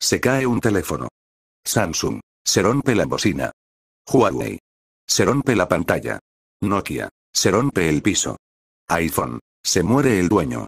Se cae un teléfono. Samsung. Se rompe la bocina. Huawei. Se rompe la pantalla. Nokia. Se rompe el piso. iPhone. Se muere el dueño.